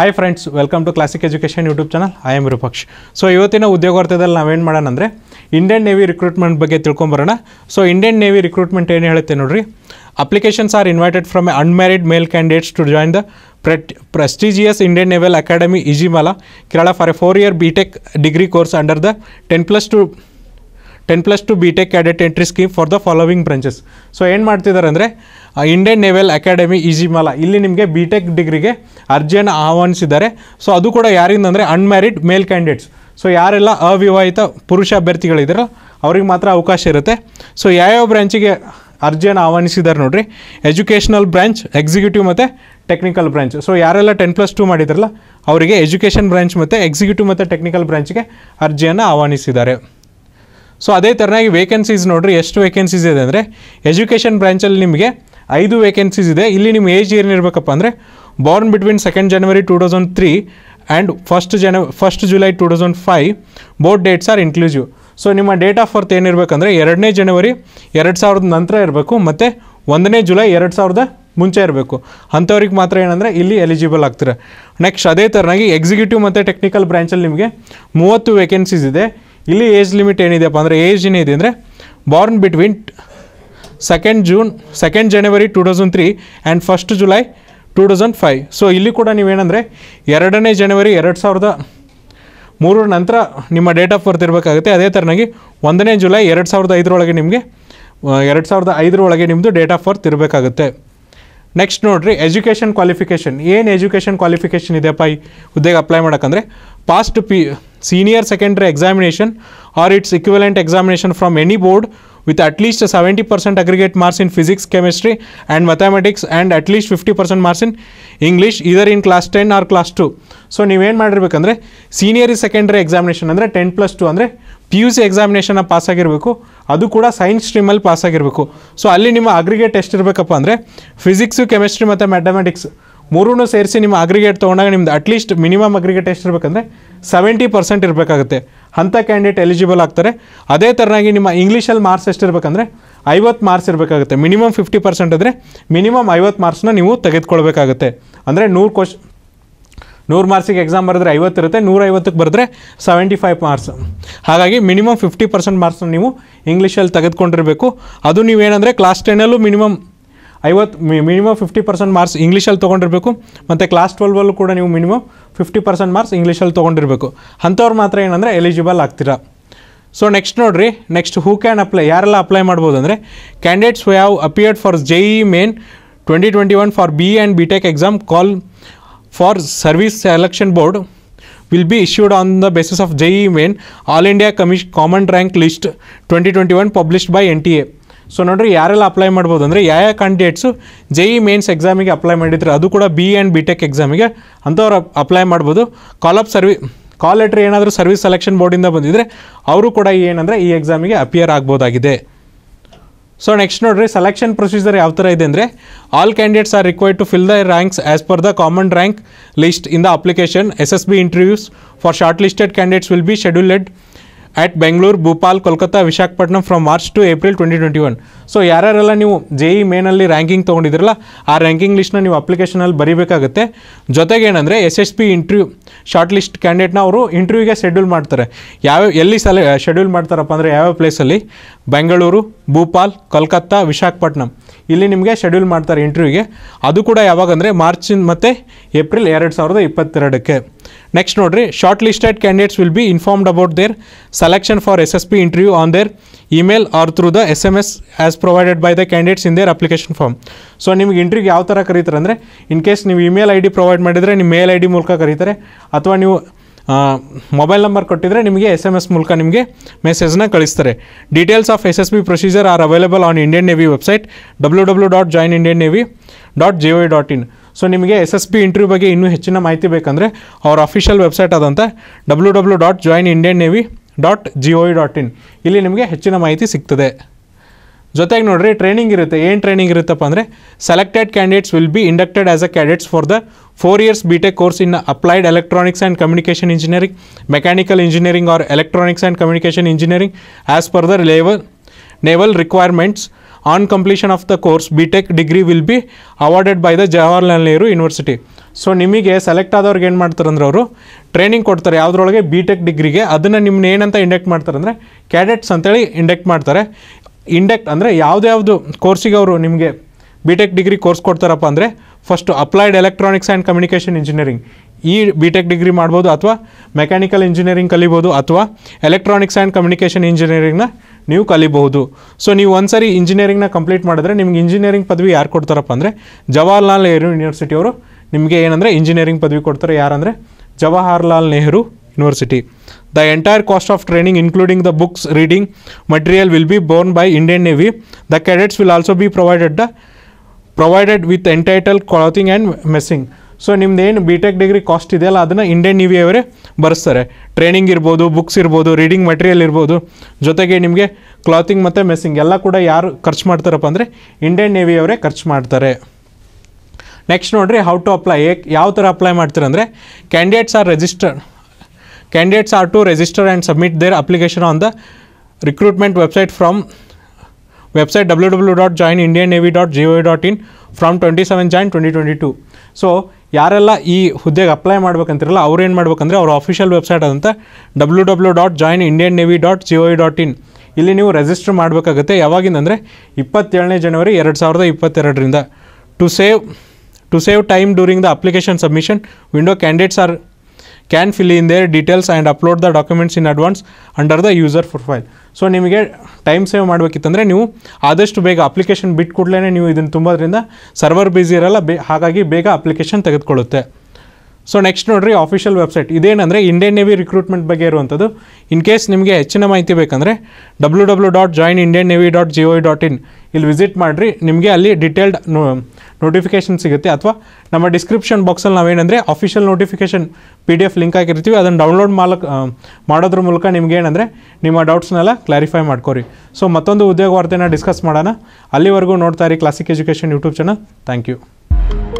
Hi friends welcome to classic education YouTube channel I am Rupaksh so ಇವತ್ತಿನ ಉದ್ಯೋಗಾರ್ಥದಲ್ಲಿ ನಾವೇನು ಮಾಡೋಣ ಅಂದರೆ ಇಂಡಿಯನ್ ನೇವಿ ರಿಕ್ರೂಟ್ಮೆಂಟ್ ಬಗ್ಗೆ ತಿಳ್ಕೊಂಬರೋಣ ಸೊ ಇಂಡಿಯನ್ ನೇವಿ ರಿಕ್ರೂಟ್ಮೆಂಟ್ ಏನು ಹೇಳುತ್ತೆ ನೋಡಿರಿ applications are invited from a unmarried male candidates to join the prestigious prestigious Indian naval academy Ezhimala Kerala for a four year B tech degree course under the ten plus two ten plus two B tech cadet entry scheme for the following branches so ಏನು ಮಾಡ್ತಿದ್ದಾರೆ ಅಂದರೆ Indian naval academy ಇಜಿಮಾಲ ಇಲ್ಲಿ ನಿಮಗೆ B tech ಡಿಗ್ರಿಗೆ ಅರ್ಜಿಯನ್ನು ಆಹ್ವಾನಿಸಿದ್ದಾರೆ so ಅದು ಕೂಡ ಯಾರಿಂದ ಅಂದರೆ ಅನ್ಮ್ಯಾರಿಡ್ ಮೇಲ್ ಕ್ಯಾಂಡಿಡೇಟ್ಸ್ ಸೊ ಯಾರೆಲ್ಲ ಅವಿವಾಹಿತ ಪುರುಷ ಅಭ್ಯರ್ಥಿಗಳಿದ್ದಾರೋ ಅವ್ರಿಗೆ ಮಾತ್ರ ಅವಕಾಶ ಇರುತ್ತೆ ಸೊ ಯಾವ್ಯಾವ ಬ್ರ್ಯಾಂಚಿಗೆ ಅರ್ಜಿಯನ್ನು ಆಹ್ವಾನಿಸಿದ್ದಾರೆ ನೋಡಿರಿ ಎಜುಕೇಷನಲ್ ಬ್ರಾಂಚ್ ಎಕ್ಸಿಕ್ಯೂಟಿವ್ ಮತ್ತು ಟೆಕ್ನಿಕಲ್ ಬ್ರಾಂಚ್ ಸೊ ಯಾರೆಲ್ಲ ಟೆನ್ ಪ್ಲಸ್ ಟು ಮಾಡಿದ್ರಲ್ಲ ಅವರಿಗೆ ಎಜುಕೇಷನ್ ಬ್ರಾಂಚ್ ಮತ್ತು ಎಕ್ಸಿಕ್ಯೂಟಿವ್ ಮತ್ತು ಟೆಕ್ನಿಕಲ್ ಬ್ರ್ಯಾಂಚ್ಗೆ ಅರ್ಜಿಯನ್ನು ಆಹ್ವಾನಿಸಿದ್ದಾರೆ ಸೊ ಅದೇ ಥರನಾಗಿ ವೇಕೆನ್ಸೀಸ್ ನೋಡಿರಿ ಎಷ್ಟು ವೇಕೆನ್ಸೀಸ್ ಇದೆ ಅಂದರೆ ಎಜುಕೇಷನ್ ಬ್ರ್ಯಾಂಚಲ್ಲಿ ನಿಮಗೆ ಐದು ವೇಕೆನ್ಸೀಸ್ ಇದೆ ಇಲ್ಲಿ ನಿಮ್ಮ ಏಜ್ ಏನಿರಬೇಕಪ್ಪ ಅಂದರೆ born between second January two thousand three and first Jan first July two thousand five both dates are inclusive so ನಿಮ್ಮ ಡೇಟ್ ಆಫ್ ಬರ್ತ್ ಏನಿರಬೇಕಂದ್ರೆ ಎರಡನೇ ಜನವರಿ ಎರಡು ಸಾವಿರದ ನಂತರ ಇರಬೇಕು ಮತ್ತು ಒಂದನೇ ಜುಲೈ ಎರಡು ಸಾವಿರದ ಮುಂಚೆ ಇರಬೇಕು ಅಂಥವ್ರಿಗೆ ಮಾತ್ರ ಏನಂದರೆ ಇಲ್ಲಿ ಎಲಿಜಿಬಲ್ ಆಗ್ತಾರೆ ನೆಕ್ಸ್ಟ್ ಅದೇ ಥರನಾಗಿ ಎಕ್ಸಿಕ್ಯೂಟಿವ್ ಮತ್ತು ಟೆಕ್ನಿಕಲ್ ಬ್ರ್ಯಾಂಚಲ್ಲಿ ನಿಮಗೆ ಮೂವತ್ತು ವೇಕೆನ್ಸೀಸ್ ಇದೆ ಇಲ್ಲಿ ಏಜ್ ಲಿಮಿಟ್ ಏನಿದೆಯಪ್ಪ ಅಂದರೆ ಏಜ್ ಏನಿದೆ ಅಂದರೆ born between second June second January two thousand three and first July two thousand five so ಇಲ್ಲಿ ಕೂಡ ನೀವೇನಂದರೆ ಎರಡನೇ ಜನವರಿ ಎರಡು ಸಾವಿರದ ಮೂರರ ನಂತರ ನಿಮ್ಮ ಡೇಟ್ ಆಫ್ ಬರ್ತ್ ಇರಬೇಕಾಗುತ್ತೆ ಅದೇ ಥರನಾಗಿ ಒಂದನೇ ಜುಲೈ ಎರಡು ಸಾವಿರದ ಐದರೊಳಗೆ ನಿಮಗೆ ಎರಡು ಸಾವಿರದ ಐದರೊಳಗೆ ನಿಮ್ಮದು ಡೇಟ್ ಆಫ್ ಬರ್ತ್ ಇರಬೇಕಾಗುತ್ತೆ ನೆಕ್ಸ್ಟ್ ನೋಡಿರಿ ಎಜುಕೇಷನ್ ಕ್ವಾಲಿಫಿಕೇಷನ್ ಏನು ಎಜುಕೇಷನ್ ಕ್ವಾಲಿಫಿಕೇಷನ್ ಇದೆಯಪ್ಪ ಈ ಹುದ್ದೆಗೆ ಅಪ್ಲೈ ಮಾಡೋಕ್ಕಂದರೆ ಪಾಸ್ಟ್ ಪಿ senior secondary examination or its equivalent examination from any board with at least 70% aggregate marks in physics, chemistry and mathematics and at least 50% marks in English either in class 10 or class 2. So, you can see that senior secondary examination is 10 plus 2. PUC examination is also passed also science stream is passed. So, you can see that aggregate test Physics, chemistry and mathematics. ಮೂರೂ ಸೇರಿಸಿ ನಿಮ್ಮ aggregate ತೊಗೊಂಡಾಗ ನಿಮ್ದು at least minimum aggregate ಎಷ್ಟು ಇರಬೇಕಂದ್ರೆ seventy percent ಇರಬೇಕಾಗುತ್ತೆ ಅಂಥ candidate eligible ಆಗ್ತಾರೆ ಅದೇ ಥರನಾಗಿ ನಿಮ್ಮ ಇಂಗ್ಲೀಷಲ್ಲಿ ಮಾರ್ಕ್ಸ್ ಎಷ್ಟಿರಬೇಕಂದ್ರೆ ಐವತ್ತು ಮಾರ್ಕ್ಸ್ ಇರಬೇಕಾಗುತ್ತೆ ಮಿನಿಮಮ್ ಫಿಫ್ಟಿ ಪರ್ಸೆಂಟ್ ಅಂದರೆ ಮಿನಿಮಮ್ ಐವತ್ತು ಮಾರ್ಕ್ಸ್ನ ನೀವು ತೆಗೆದುಕೊಳ್ಬೇಕಾಗುತ್ತೆ ಅಂದರೆ ನೂರು ಕ್ವಶ್ ನೂರು ಮಾರ್ಕ್ಸಿಗೆ ಎಕ್ಸಾಮ್ ಬರೆದ್ರೆ ಐವತ್ತಿರುತ್ತೆ ನೂರೈವತ್ತಕ್ಕೆ ಬರೆದ್ರೆ ಸೆವೆಂಟಿ ಫೈವ್ ಮಾರ್ಕ್ಸ್ ಹಾಗಾಗಿ ಮಿನಿಮಮ್ ಫಿಫ್ಟಿ ಪರ್ಸೆಂಟ್ ಮಾರ್ಕ್ಸ್ನ ನೀವು ಇಂಗ್ಲೀಷಲ್ಲಿ ತೆಗೆದುಕೊಂಡಿರಬೇಕು ಅದು ನೀವೇನಂದರೆ ಕ್ಲಾಸ್ ಟೆನ್ನಲ್ಲೂ ಮಿನಿಮಮ್ ಐವತ್ತು ಮಿನಿಮಮ್ ಫಿಫ್ಟಿ ಪರ್ಸೆಂಟ್ ಮಾರ್ಕ್ಸ್ ಇಂಗ್ಲೀಷಲ್ಲಿ ತೊಗೊಂಡಿರಬೇಕು ಮತ್ತು ಕ್ಲಾಸ್ ಟ್ವೆಲ್ವಲ್ಲೂ ಕೂಡ ನೀವು ಮಿನಿಮಮ್ ಫಿಫ್ಟಿ ಪರ್ಸೆಂಟ್ ಮಾರ್ಕ್ಸ್ ಇಂಗ್ಲೀಷಲ್ಲಿ ತೊಗೊಂಡಿರಬೇಕು ಅಂಥವ್ರು ಮಾತ್ರ ಏನಂದರೆ ಎಲಿಜಿಬಲ್ ಆಗ್ತೀರಾ ಸೊ ನೆಕ್ಸ್ಟ್ ನೋಡಿರಿ ನೆಕ್ಸ್ಟ್ ಹೂ ಕ್ಯಾನ್ ಅಪ್ಲೈ ಯಾರೆಲ್ಲ ಅಪ್ಲೈ ಮಾಡ್ಬೋದು ಅಂದರೆ candidates who have appeared for J E main twenty twenty one for B and B tech exam call for service selection board will be issued on the basis of J E main all India ಕಮಿಷ್ common rank list twenty twenty one published by N T A so ನೋಡಿರಿ ಯಾರೆಲ್ಲ apply ಮಾಡ್ಬೋದು ಅಂದರೆ ಯಾವ ಯಾವ candidates J E mains ಎಕ್ಸಾಮಿಗೆ e apply ಮಾಡಿದ್ರು ಅದು ಕೂಡ ಬಿ ಆ್ಯಂಡ್ ಬಿ ಟೆಕ್ ಎಕ್ಸಾಮಿಗೆ ಅಂಥವ್ರು ಅಪ್ಲೈ ಮಾಡ್ಬೋದು ಕಾಲ್ ಆಫ್ ಸರ್ವಿ ಕಾಲ್ ಲೆಟ್ರ್ ಏನಾದರೂ ಸರ್ವಿಸ್ ಸೆಲೆಕ್ಷನ್ ಬೋರ್ಡಿಂದ ಬಂದಿದ್ದರೆ ಅವರು ಕೂಡ ಏನಂದರೆ ಈ ಎಕ್ಸಾಮಿಗೆ ಅಪಿಯರ್ ಆಗ್ಬೋದಾಗಿದೆ ಸೊ ನೆಕ್ಸ್ಟ್ ನೋಡ್ರಿ ಸೆಲೆಕ್ಷನ್ ಪ್ರೊಸೀಜರ್ ಯಾವ ಥರ ಇದೆ ಅಂದರೆ all candidates are required to fill the ranks as per the common rank list in the application S S B interviews for short listed candidates will B ಶೆಡ್ಯೂಲೆಡ್ at Bengaluru Bhopal Kolkata Visakhapatnam from March to April twenty twenty one so ಯಾರ್ಯಾರೆಲ್ಲ ನೀವು J E e ಮೇನಲ್ಲಿ ranking ತೊಗೊಂಡಿದ್ರಲ್ಲ ಆ ranking ಲಿಸ್ಟ್ನ ನೀವು ಅಪ್ಲಿಕೇಶನಲ್ಲಿ ಬರೀಬೇಕಾಗುತ್ತೆ ಜೊತೆಗೆ ಏನಂದರೆ S S P interview short list ಕ್ಯಾಂಡಿಡೇಟ್ನ ಅವರು ಇಂಟರ್ವ್ಯೂಗೆ ಶೆಡ್ಯೂಲ್ ಮಾಡ್ತಾರೆ ಯಾವ ಎಲ್ಲಿ ಸಲ ಶೆಡ್ಯೂಲ್ ಮಾಡ್ತಾರಪ್ಪ ಅಂದರೆ ಯಾವ್ಯಾವ ಪ್ಲೇಸಲ್ಲಿ ಬೆಂಗಳೂರು ಭೂಪಾಲ್ ಕೋಲ್ಕತ್ತಾ ವಿಶಾಖಪಟ್ಟಣಂ ಇಲ್ಲಿ ನಿಮಗೆ ಶೆಡ್ಯೂಲ್ ಮಾಡ್ತಾರೆ ಇಂಟ್ರ್ಯೂವಿಗೆ ಅದು ಕೂಡ ಯಾವಾಗಂದರೆ ಮಾರ್ಚಿನ ಮತ್ತು ಏಪ್ರಿಲ್ ಎರಡು ಸಾವಿರದ ಇಪ್ಪತ್ತೆರಡಕ್ಕೆ ನೆಕ್ಸ್ಟ್ ನೋಡ್ರಿ short listed candidates will be informed about their selection for S S P interview on their email or through the S M S as provided by the candidates in their application form so ನಿಮ್ಗೆ interview ಯಾವ ಥರ ಕರೀತಾರೆ ಅಂದರೆ in case ನೀವು email I D provide ಮಾಡಿದರೆ ನಿಮ್ಮ ಮೇಲ್ I D ಮೂಲಕ ಕರೀತಾರೆ ಅಥವಾ ನೀವು ಮೊಬೈಲ್ ನಂಬರ್ ಕೊಟ್ಟಿದ್ರೆ ನಿಮಗೆ ಎಸ್ ಎಮ್ ಎಸ್ ಮೂಲಕ ನಿಮಗೆ ಮೆಸೇಜ್ನ ಕಳಿಸ್ತಾರೆ details of S S B procedure are available on Indian Navy website W W dot join Indian Navy dot G O dot in so ನಿಮಗೆ ಎಸ್ ಎಸ್ ಬಿ ಇಂಟರ್ವ್ಯೂ ಬಗ್ಗೆ ಇನ್ನೂ ಹೆಚ್ಚಿನ ಮಾಹಿತಿ ಬೇಕಂದರೆ ಅವ್ರ ಅಫಿಷಿಯಲ್ ವೆಬ್ಸೈಟ್ ಆದಂಥ W W dot join Indian Navy dot G O dot in ಇಲ್ಲಿ ನಿಮಗೆ ಹೆಚ್ಚಿನ ಮಾಹಿತಿ ಸಿಗ್ತದೆ ಜೊತೆಗೆ ನೋಡಿರಿ ಟ್ರೈನಿಂಗ್ ಇರುತ್ತೆ ಏನು ಟ್ರೈನಿಂಗ್ ಇರುತ್ತಪ್ಪ ಅಂದರೆ selected candidates will be inducted as a candidates for the four years B Tech course in applied electronics and communication engineering mechanical engineering or electronics and communication engineering as per the level naval requirements on completion of the course B tech degree will be awarded by the Jawaharlal Nehru University so ನಿಮಗೆ select ಆದವ್ರಿಗೆ ಏನು ಮಾಡ್ತಾರೆ ಅಂದ್ರೆ ಅವರು training ಕೊಡ್ತಾರೆ ಯಾವುದ್ರೊಳಗೆ B tech ಡಿಗ್ರಿಗೆ ಅದನ್ನು ನಿಮ್ಮನ್ನ ಏನಂತ ಇಂಡೆಕ್ಟ್ ಮಾಡ್ತಾರೆ ಅಂದರೆ ಕ್ಯಾಡೆಟ್ಸ್ ಅಂತೇಳಿ ಇಂಡೆಕ್ಟ್ ಮಾಡ್ತಾರೆ ಇಂಡೆಕ್ಟ್ ಅಂದರೆ ಯಾವುದ್ಯಾವುದು ಕೋರ್ಸಿಗೆ ಅವರು ನಿಮಗೆ ಬಿ ಟೆಕ್ ಡಿಗ್ರಿ ಕೋರ್ಸ್ ಕೊಡ್ತಾರಪ್ಪ ಅಂದರೆ first applied electronics and communication engineering ಈ ಬಿ ಟೆಕ್ ಡಿಗ್ರಿ ಮಾಡ್ಬೋದು ಅಥವಾ ಮೆಕ್ಯಾನಿಕಲ್ ಇಂಜಿನಿಯರಿಂಗ್ ಕಲಿಬೋದು ಅಥವಾ ಎಲೆಕ್ಟ್ರಾನಿಕ್ಸ್ ಆ್ಯಂಡ್ ಕಮ್ಯುನಿಕೇಷನ್ ಇಂಜಿನಿಯರಿಂಗ್ನ ನೀವು ಕಲಿಬಹುದು ಸೊ ನೀವು ಒಂದು ಸಾರಿ ಇಂಜಿನಿಯರಿಂಗ್ನ ಕಂಪ್ಲೀಟ್ ಮಾಡಿದ್ರೆ ನಿಮ್ಗೆ ಇಂಜಿನಿಯರಿಂಗ್ ಪದವಿ ಯಾರು ಕೊಡ್ತಾರಪ್ಪ ಅಂದರೆ ಜವಾಹರ್ಲಾಲ್ ನೆಹರು ಯೂನಿವರ್ಸಿಟಿ ಅವರು ನಿಮಗೆ ಏನಂದರೆ ಇಂಜಿನಿಯರಿಂಗ್ ಪದವಿ ಕೊಡ್ತಾರೆ ಯಾರಂದರೆ Jawaharlal Nehru University the entire cost of training including the books reading material will be borne by Indian Navy the cadets will also be provided the provided with entitle clothing and messing so ನಿಮ್ದು ಏನು B tech degree cost ಇದೆಯಲ್ಲ ಅದನ್ನು Indian Navy ಅವರೇ ಬರೆಸ್ತಾರೆ training ಇರ್ಬೋದು books ಇರ್ಬೋದು reading material ಇರ್ಬೋದು ಜೊತೆಗೆ ನಿಮಗೆ ಕ್ಲಾತಿಂಗ್ ಮತ್ತು ಮೆಸ್ಸಿಂಗ್ ಎಲ್ಲ ಕೂಡ ಯಾರು ಖರ್ಚು ಮಾಡ್ತಾರಪ್ಪ ಅಂದರೆ ಇಂಡಿಯನ್ ನೇವಿ ಅವರೇ ಖರ್ಚು ಮಾಡ್ತಾರೆ ನೆಕ್ಸ್ಟ್ ನೋಡಿರಿ ಹೌ ಟು ಅಪ್ಲೈ ಯಾವ ಥರ ಅಪ್ಲೈ ಮಾಡ್ತೀರಂದರೆ ಅಂದರೆ candidates are register candidates are to register and submit their application on the recruitment website from website dot dot dot in from twenty seven Jan twenty twenty two so ಯಾರೆಲ್ಲ ಈ ಹುದ್ದೆಗೆ apply ಮಾಡ್ಬೇಕಂತಿರಲ್ಲ ಅವ್ರು ಏನು ಮಾಡ್ಬೇಕಂದ್ರೆ ಅವ್ರ ಅಫಿಷಿಯಲ್ ವೆಬ್ಸೈಟ್ ಅಂತ W W dot join Indian Navy dot G O dot in ಇಲ್ಲಿ ನೀವು ರೆಜಿಸ್ಟರ್ ಮಾಡಬೇಕಾಗುತ್ತೆ ಯಾವಾಗಿಂದಂದರೆ ಇಪ್ಪತ್ತೇಳನೇ ಜನವರಿ ಎರಡು ಸಾವಿರದ ಇಪ್ಪತ್ತೆರಡರಿಂದ to save to save time during the application submission window candidates are can fill in their details and upload the documents in advance under the user profile so ನಿಮಗೆ time save ಮಾಡಬೇಕಿತ್ತಂದರೆ ನೀವು ಆದಷ್ಟು ಬೇಗ ಅಪ್ಲಿಕೇಶನ್ ಬಿಟ್ಟು ಕೂಡಲೇ ನೀವು ಇದನ್ನು ತುಂಬೋದ್ರಿಂದ server busy ಇರಲ್ಲ ಬೇ ಹಾಗಾಗಿ ಬೇಗ ಅಪ್ಲಿಕೇಶನ್ ತೆಗೆದುಕೊಳ್ಳುತ್ತೆ ಸೊ ನೆಕ್ಸ್ಟ್ ನೋಡಿರಿ ಆಫಿಷಿಯಲ್ ವೆಬ್ಸೈಟ್ ಇದೇನಂದರೆ ಇಂಡಿಯನ್ ನೇವಿ ರಿಕ್ರೂಟ್ಮೆಂಟ್ ಬಗ್ಗೆ ಇರುವಂಥದ್ದು ಇನ್ ಕೇಸ್ ನಿಮಗೆ ಹೆಚ್ಚಿನ ಮಾಹಿತಿ ಬೇಕಂದರೆ W W dot join Indian Navy dot G O dot in ಇಲ್ಲಿ ವಿಸಿಟ್ ಮಾಡಿರಿ ನಿಮಗೆ ಅಲ್ಲಿ ಡಿಟೇಲ್ಡ್ ನೋಟಿಫಿಕೇಷನ್ ಸಿಗುತ್ತೆ ಅಥವಾ ನಮ್ಮ ಡಿಸ್ಕ್ರಿಪ್ಷನ್ ಬಾಕ್ಸಲ್ಲಿ ನಾವೇನಂದರೆ official notification P D F link ಹಾಕಿರ್ತೀವಿ ಅದನ್ನು ಡೌನ್ಲೋಡ್ ಮಾಲಕ್ ಮಾಡೋದ್ರ ಮೂಲಕ ನಿಮ್ಗೆ ಏನಂದರೆ ನಿಮ್ಮ ಡೌಟ್ಸ್ನೆಲ್ಲ ಕ್ಲಾರಿಫೈ ಮಾಡ್ಕೊರಿ ಸೊ ಮತ್ತೊಂದು ಉದ್ಯೋಗ ವಾರ್ತೆನ ಡಿಸ್ಕಸ್ ಮಾಡೋಣ ಅಲ್ಲಿವರೆಗೂ ನೋಡ್ತಾ ಇರಿ Classic education YouTube channel thank you